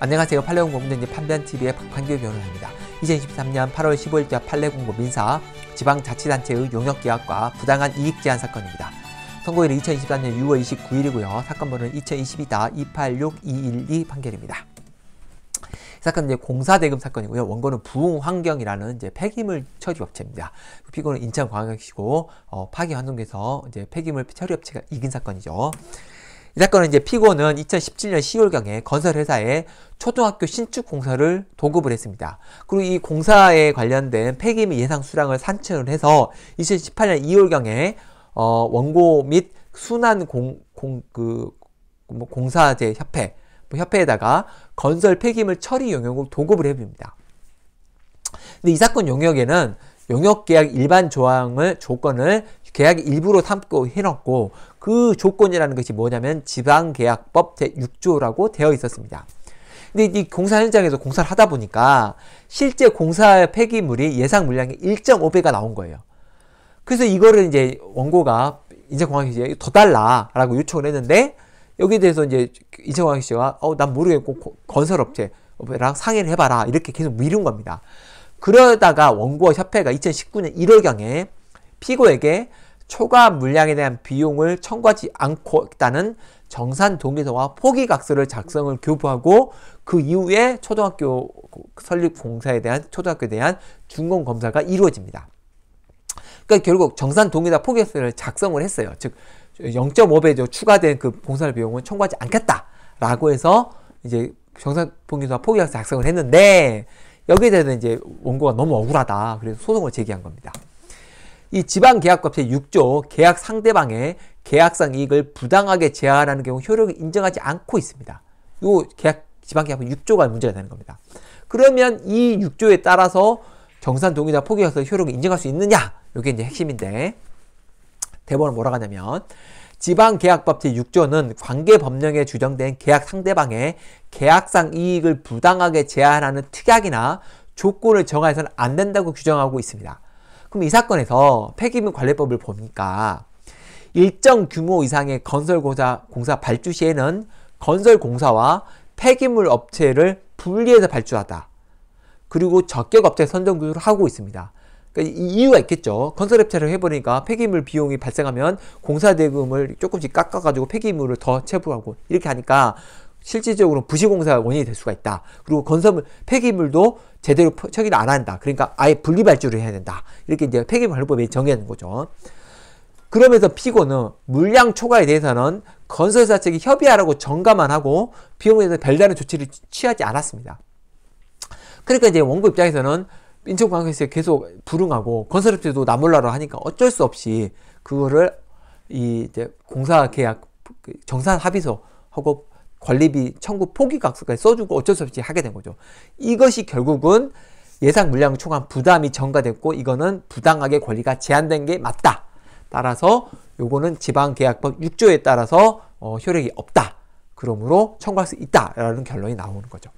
안녕하세요. 팔레공고민전지 판변TV의 박판규 변호사입니다. 2023년 8월 15일자 팔레공고 민사 지방자치단체의 용역계약과 부당한 이익제한 사건입니다. 선고일은 2023년 6월 29일이고요. 사건 번호는 2022-286-212 판결입니다. 사건은 이제 공사대금 사건이고요. 원고는 부흥환경이라는 이제 폐기물 처리업체입니다. 그 피고는 인천광역시고 어, 파기환송돼서 이제 폐기물 처리업체가 이긴 사건이죠. 이 사건은 이제 피고는 2017년 10월경에 건설회사에 초등학교 신축 공사를 도급을 했습니다. 그리고 이 공사에 관련된 폐기 및 예상 수량을 산출을 해서 2018년 2월경에 어, 원고 및 순환 공, 공, 그, 뭐 공사재 협회, 뭐 협회에다가 건설 폐기물 처리 용역을 도급을 해줍니다. 근데 이 사건 용역에는 용역 계약 일반 조항을 조건을 계약 일부로 삼고 해놓고 그 조건이라는 것이 뭐냐면 지방계약법 제6조라고 되어 있었습니다. 근데 이 공사 현장에서 공사를 하다 보니까 실제 공사 폐기물이 예상 물량의 1.5배가 나온 거예요. 그래서 이거를 이제 원고가 인천공항시에 더 달라라고 요청을 했는데 여기에 대해서 이제 인천공항시가 어난 모르겠고 건설업체랑 상의를 해봐라 이렇게 계속 미룬 겁니다. 그러다가 원고 와 협회가 2019년 1월경에 피고에게 초과 물량에 대한 비용을 청구하지 않고 있다는 정산 동의서와 포기각서를 작성을 교부하고 그 이후에 초등학교 설립 공사에 대한 초등학교에 대한 준공 검사가 이루어집니다. 그러니까 결국 정산 동의서 포기각서를 작성을 했어요. 즉 0.5배 추가된 그 공사 비용은 청구하지 않겠다라고 해서 이제 정산 동의서와 포기각서 작성을 했는데 여기에 대해서 이제 원고가 너무 억울하다. 그래서 소송을 제기한 겁니다. 이 지방 계약법제 6조 계약 상대방의 계약상 이익을 부당하게 제한하는 경우 효력을 인정하지 않고 있습니다. 요 계약 지방 계약법 6조가 문제가 되는 겁니다. 그러면 이 6조에 따라서 정산 동의나 포기해서 효력을 인정할 수 있느냐? 이게 이제 핵심인데 대법은 뭐라고 하냐면 지방계약법 제6조는 관계법령에 규정된 계약 상대방의 계약상 이익을 부당하게 제한하는 특약이나 조건을 정하여서는 안 된다고 규정하고 있습니다. 그럼 이 사건에서 폐기물 관리법을 보니까 일정 규모 이상의 건설공사 공사 발주 시에는 건설공사와 폐기물 업체를 분리해서 발주하다. 그리고 적격 업체 선정 교율을 하고 있습니다. 그러니까 이유가 있겠죠. 건설업체를 해보니까 폐기물 비용이 발생하면 공사 대금을 조금씩 깎아가지고 폐기물을 더 체불하고 이렇게 하니까 실질적으로 부실공사가원인이될 수가 있다. 그리고 건설물 폐기물도 제대로 처리를 안 한다. 그러니까 아예 분리발주를 해야 된다. 이렇게 이제 폐기물 관리법이 정의하는 거죠. 그러면서 피고는 물량 초과에 대해서는 건설사 측이 협의하라고 정가만 하고 비용에 대해서 별다른 조치를 취하지 않았습니다. 그러니까 이제 원고 입장에서는 인천광역시에 계속 불응하고 건설업체도 나몰라라 하니까 어쩔 수 없이 그거를 이 이제 공사 계약 그 정산 합의서하고 관리비 청구 포기 각서까지 써주고 어쩔 수 없이 하게 된 거죠. 이것이 결국은 예상 물량 초과 부담이 전가됐고 이거는 부당하게 권리가 제한된 게 맞다. 따라서 요거는 지방계약법 6조에 따라서 어, 효력이 없다. 그러므로 청구할 수 있다라는 결론이 나오는 거죠.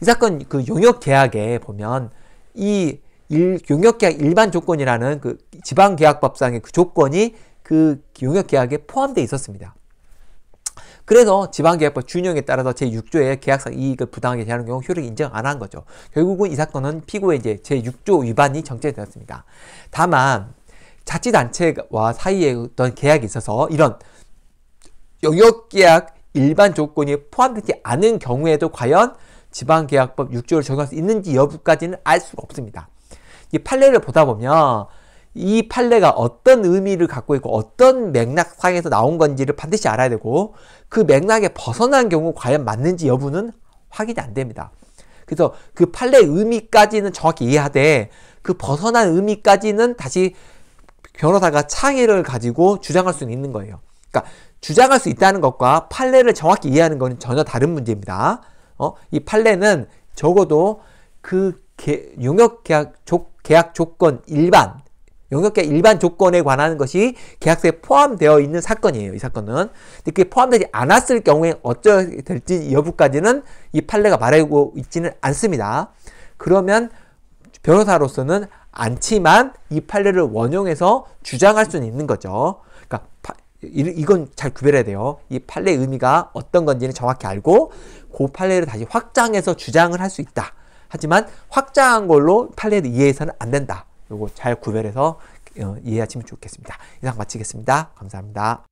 이 사건 그 용역 계약에 보면 이 일, 용역 계약 일반 조건이라는 그 지방 계약법상의 그 조건이 그 용역 계약에 포함되어 있었습니다. 그래서 지방계약법 준용에 따라서 제6조의 계약상 이익을 부당하게 제하는 경우 효력 인정 안 한 거죠. 결국은 이 사건은 피고의 이제 제6조 위반이 정체되었습니다. 다만 자치단체와 사이에 어떤 계약이 있어서 이런 영역계약 일반 조건이 포함되지 않은 경우에도 과연 지방계약법 6조를 적용할 수 있는지 여부까지는 알 수가 없습니다. 이 판례를 보다 보면 이 판례가 어떤 의미를 갖고 있고 어떤 맥락상에서 나온 건지를 반드시 알아야 되고 그 맥락에 벗어난 경우 과연 맞는지 여부는 확인이 안 됩니다. 그래서 그 판례 의미까지는 의 정확히 이해하되 그 벗어난 의미까지는 다시 변호사가 창의를 가지고 주장할 수는 있는 거예요. 그러니까 주장할 수 있다는 것과 판례를 정확히 이해하는 것은 전혀 다른 문제입니다. 어? 이 판례는 적어도 그 용역 계약 조건 일반 용역계 일반 조건에 관한 것이 계약서에 포함되어 있는 사건이에요. 이 사건은. 그게 포함되지 않았을 경우에 어쩌게 될지 여부까지는 이 판례가 말하고 있지는 않습니다. 그러면 변호사로서는 않지만 이 판례를 원용해서 주장할 수는 있는 거죠. 그러니까 파, 이, 건잘 구별해야 돼요. 이 판례의 의미가 어떤 건지는 정확히 알고 그 판례를 다시 확장해서 주장을 할 수 있다. 하지만 확장한 걸로 판례를 이해해서는 안 된다. 요거 잘 구별해서 어, 이해하시면 좋겠습니다. 이상 마치겠습니다. 감사합니다.